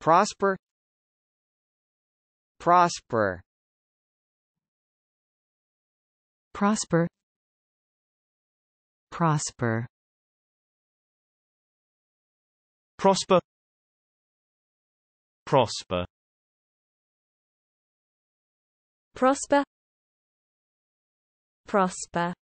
prosper prosper prosper prosper prosper prosper prosper prosper